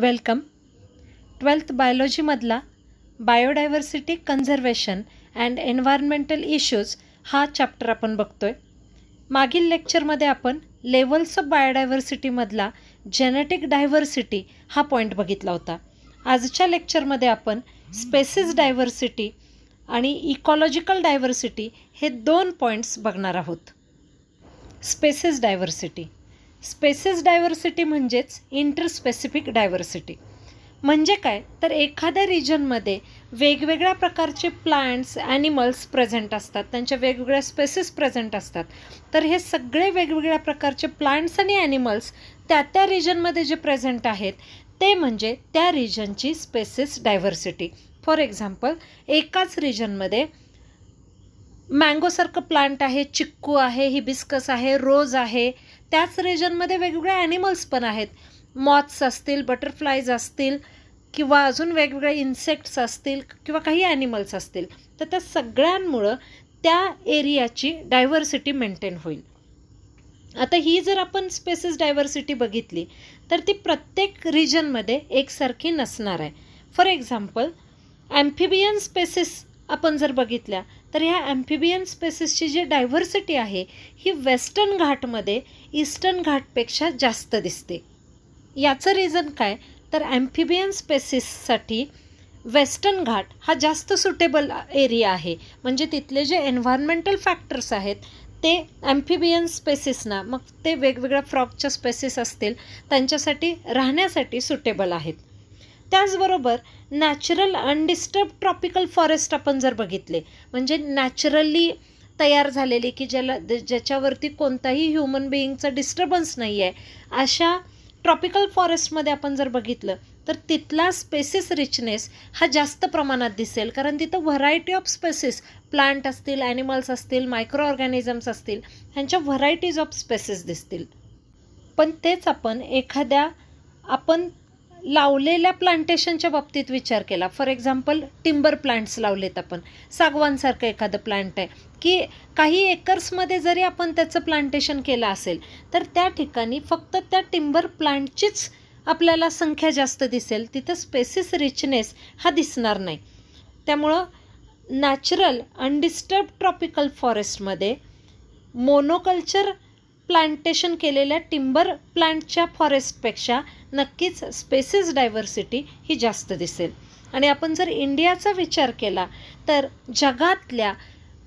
welcome twelfth बायोलॉजीमधला biodiversity conservation and environmental issues हा chapter आपण बघतोय मागील लेक्चरमध्ये आपण लेवल्स ऑफ बायोडायव्हर्सिटीमधला जेनेटिक डायव्हर्सिटी हा पॉईंट बघितला होता आजच्या लेक्चरमध्ये आपण स्पेसिस डायव्हर्सिटी आणि इकॉलॉजिकल डायव्हर्सिटी हे दोन पॉईंट्स बघणार आहोत स्पेसिस डायव्हर्सिटी स्पेसेस डायव्हर्सिटी म्हणजेच इंटरस्पेसिफिक डायव्हर्सिटी म्हणजे काय तर एखाद्या रिजनमध्ये वेगवेगळ्या प्रकारचे प्लांट्स ॲनिमल्स प्रेझेंट असतात त्यांच्या वेगवेगळ्या स्पेसेस प्रेझेंट असतात तर हे सगळे वेगवेगळ्या प्रकारचे प्लांट्स आणि ॲनिमल्स त्या त्या रिजनमध्ये जे प्रेझेंट आहेत ते म्हणजे त्या रिजनची स्पेसेस डायव्हर्सिटी फॉर एक्झाम्पल एकाच रिजनमध्ये मँगोसारखं प्लांट आहे चिक्कू आहे हिबिस्कस आहे रोज आहे त्याच रिजनमध्ये वेगवेगळ्या ॲनिमल्स पण आहेत मॉथ्स असतील बटरफ्लायज असतील किंवा अजून वेगवेगळे इन्सेक्ट्स असतील किंवा काही ॲनिमल्स असतील तर त्या सगळ्यांमुळं त्या एरियाची डायव्हर्सिटी मेंटेन होईल आता ही जर आपण स्पेसिस डायव्हर्सिटी बघितली तर ती प्रत्येक रिजनमध्ये एकसारखी नसणार आहे फॉर एक्झाम्पल ॲम्फिबियन स्पेसेस आपण जर बघितल्या तर ह्या ॲम्फिबियन स्पेसिसची जी डायव्हर्सिटी आहे ही वेस्टर्न घाटमध्ये ईस्टर्न घाटपेक्षा जास्त दिसते याचं रिझन काय तर ॲम्फिबियन स्पेसिससाठी वेस्टर्न घाट हा जास्त सुटेबल एरिया आहे म्हणजे तिथले जे एन्व्हायरमेंटल फॅक्टर्स आहेत ते ॲम्फिबियन स्पेसिसना मग ते वेगवेगळ्या फ्रॉकच्या स्पेसिस असतील त्यांच्यासाठी राहण्यासाठी सुटेबल आहेत त्याचबरोबर नॅचरल अनडिस्टर्ब ट्रॉपिकल फॉरेस्ट आपण जर बघितले म्हणजे नॅचरली तयार झालेले की ज्याला ज्याच्यावरती कोणताही ह्युमन बिईंगचा डिस्टर्बन्स नाही आहे अशा ट्रॉपिकल फॉरेस्टमध्ये आपण जर बघितलं तर तिथला स्पेसिस रिचनेस हा जास्त प्रमाणात दिसेल कारण तिथं व्हरायटी ऑफ स्पेसिस प्लांट असतील ॲनिमल्स असतील मायक्रो ऑर्गॅनिझम्स असतील ह्यांच्या व्हरायटीज ऑफ स्पेसिस दिसतील पण तेच आपण एखाद्या आपण लावलेल्या प्लांटेशनच्या बाबतीत विचार केला फॉर एक्झाम्पल टिंबर प्लांट्स लावलेत आपण सागवानसारखं एखादं प्लांट आहे की काही एकर्समध्ये जरी आपण त्याचं प्लांटेशन केलं असेल तर त्या ठिकाणी फक्त त्या टिंबर प्लांटचीच आपल्याला संख्या जास्त दिसेल तिथं स्पेसिस रिचनेस हा दिसणार नाही त्यामुळं नॅचरल अनडिस्टर्ब ट्रॉपिकल फॉरेस्टमध्ये मोनोकल्चर प्लांटेशन केलेल्या टिंबर प्लांटच्या फॉरेस्टपेक्षा नक्कीच स्पेसेस डायव्हर्सिटी ही जास्त दिसेल आणि आपण जर इंडियाचा विचार केला तर जगातल्या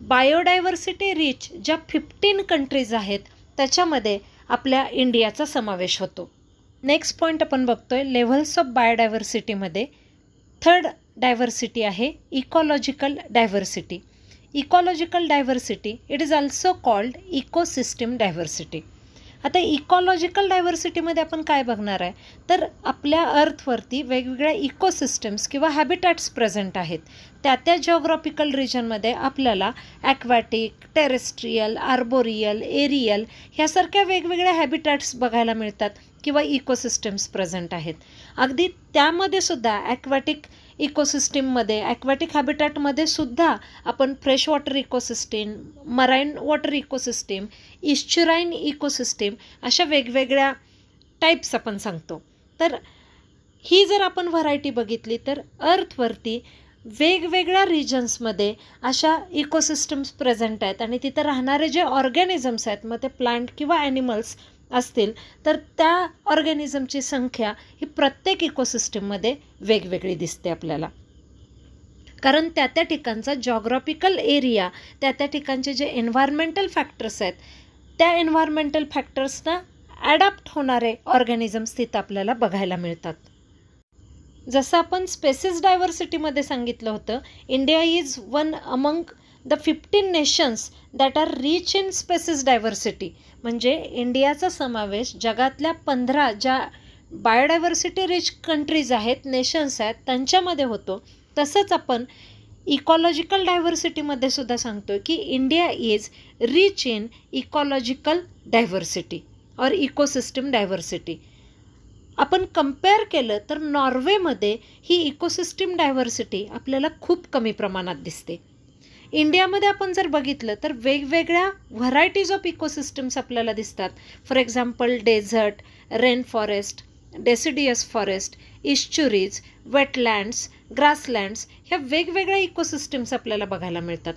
बायोडायव्हर्सिटी रिच ज्या फिफ्टीन कंट्रीज आहेत त्याच्यामध्ये आपल्या इंडियाचा समावेश होतो नेक्स्ट पॉईंट आपण बघतोय लेव्हल्स ऑफ बायोडायव्हर्सिटीमध्ये थर्ड डायव्हर्सिटी आहे ecological diversity ecological diversity it is also called ecosystem diversity आता इकॉलॉजिकल डायव्हर्सिटीमध्ये आपण काय बघणार आहे तर आपल्या अर्थवरती वेगवेगळ्या इकोसिस्टम्स किंवा हॅबिटॅट्स प्रेझेंट आहेत त्या त्या जॉग्रॉफिकल रिजनमध्ये आपल्याला ॲक्वॅटिक टेरेस्ट्रियल आर्बोरियल एरियल ह्यासारख्या वेगवेगळ्या हॅबिटॅट्स बघायला मिळतात किंवा इकोसिस्टम्स प्रेझेंट आहेत अगदी त्यामध्ये सुद्धा ॲक्वॅटिक इकोसिस्टीममध्ये ॲक्वॅटिक हॅबिटॅटमध्ये सुद्धा आपण fresh water ecosystem marine water ecosystem estuarine ecosystem अशा वेगवेगळ्या टाईप्स आपण सांगतो तर ही जर आपण व्हरायटी बघितली तर अर्थवरती वेगवेगळ्या रिजन्समध्ये अशा इकोसिस्टम्स प्रेझेंट आहेत आणि तिथं राहणारे जे ऑर्गॅनिझम्स आहेत मग ते प्लांट किंवा ॲनिमल्स असतील तर त्या ऑर्गॅनिझमची संख्या ही प्रत्येक इकोसिस्टीममध्ये वेगवेगळी दिसते आपल्याला कारण त्या त्या ठिकाणचा जॉग्रॉफिकल एरिया त्या त्या ठिकाणचे जे एन्व्हायरमेंटल फॅक्टर्स आहेत त्या एन्व्हायरमेंटल फॅक्टर्सना ॲडॅप्ट होणारे ऑर्गॅनिझम्स स्थित आपल्याला बघायला मिळतात जसं आपण स्पेसिस डायव्हर्सिटीमध्ये सांगितलं होतं India is one among the fifteen nations that are rich in species diversity म्हणजे इंडियाचा समावेश जगातल्या पंधरा ज्या बायोडायव्हर्सिटी रिच कंट्रीज आहेत नेशन्स आहेत त्यांच्यामध्ये होतो तसंच आपण इकॉलॉजिकल डायव्हर्सिटीमध्ये सुद्धा सांगतो की India is rich in ecological diversity और इकोसिस्टम डायव्हर्सिटी आपण कम्पेअर केलं तर नॉर्वेमध्ये ही इकोसिस्टम डायव्हर्सिटी आपल्याला खूप कमी प्रमाणात दिसते इंडियामध्ये आपण जर बघितलं तर वेगवेगळ्या व्हरायटीज ऑफ इकोसिस्टम्स आपल्याला दिसतात for example desert rain forest deciduous forest estuaries wetlands grasslands ह्या वेगवेगळ्या इकोसिस्टम्स आपल्याला बघायला मिळतात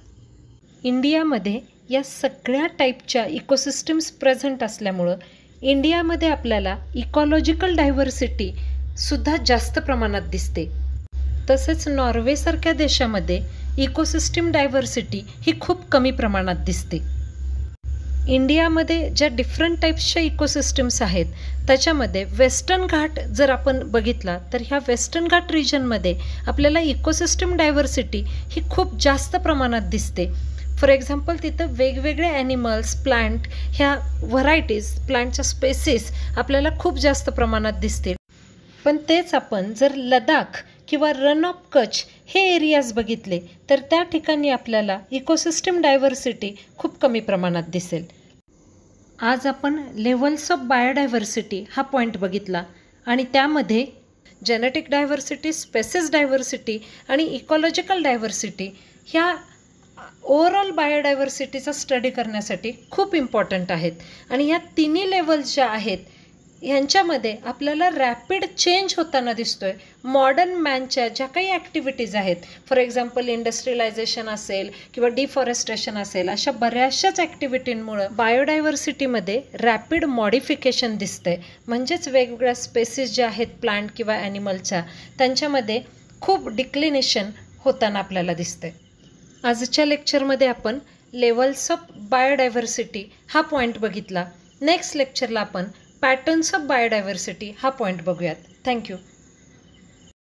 इंडियामध्ये या सगळ्या टाईपच्या इकोसिस्टम्स प्रेझेंट असल्यामुळं इंडियामध्ये आपल्याला इकॉलॉजिकल डायव्हर्सिटी सुद्धा जास्त प्रमाणात दिसते तसेच नॉर्वेसारख्या देशामध्ये इकोसिस्टीम डायव्हर्सिटी ही खूप कमी प्रमाणात दिसते इंडियामध्ये ज्या डिफरंट टाईप्सच्या इकोसिस्टम्स आहेत त्याच्यामध्ये वेस्टर्न घाट जर आपण बघितला तर ह्या वेस्टर्न घाट रिजनमध्ये आपल्याला इकोसिस्टम डायव्हर्सिटी ही खूप जास्त प्रमाणात दिसते फॉर एक्झाम्पल तिथं वेगवेगळे ॲनिमल्स प्लांट ह्या व्हरायटीज प्लांटच्या स्पेसिस आपल्याला खूप जास्त प्रमाणात दिसतील पण तेच आपण जर लडाख किंवा रन ऑफ कच्छ हे एरियाज बघितले तर त्या ठिकाणी आपल्याला इकोसिस्टम डायव्हर्सिटी खूप कमी प्रमाणात दिसेल आज आपण लेवल्स ऑफ बायोडायव्हर्सिटी हा पॉईंट बघितला आणि त्यामध्ये जेनेटिक डायव्हर्सिटी स्पेसेस डायव्हर्सिटी आणि इकॉलॉजिकल डायव्हर्सिटी ह्या ओवरऑल बायोडायव्हर्सिटीचा स्टडी करण्यासाठी खूप इम्पॉर्टंट आहेत आणि ह्या तिन्ही लेवल्स ज्या आहेत यांच्यामध्ये आपल्याला रॅपिड चेंज होताना दिसतोय मॉडर्न मॅनच्या ज्या काही ॲक्टिव्हिटीज आहेत फॉर एक्झाम्पल इंडस्ट्रियलायझेशन असेल किंवा डिफॉरेस्टेशन असेल अशा बऱ्याचशाच ॲक्टिव्हिटींमुळं बायोडायव्हर्सिटीमध्ये रॅपिड मॉडिफिकेशन दिसतंय म्हणजेच वेगवेगळ्या स्पेसीस ज्या आहेत प्लांट किंवा ॲनिमलच्या त्यांच्यामध्ये खूप डिक्लिनेशन होताना आपल्याला दिसतंय आजच्या लेक्चरमध्ये आपण लेवल्स ऑफ बायोडायव्हर्सिटी हा पॉईंट बघितला नेक्स्ट लेक्चरला आपण पॅटर्न्स ऑफ बायोडायव्हर्सिटी हा पॉईंट बघूयात थँक्यू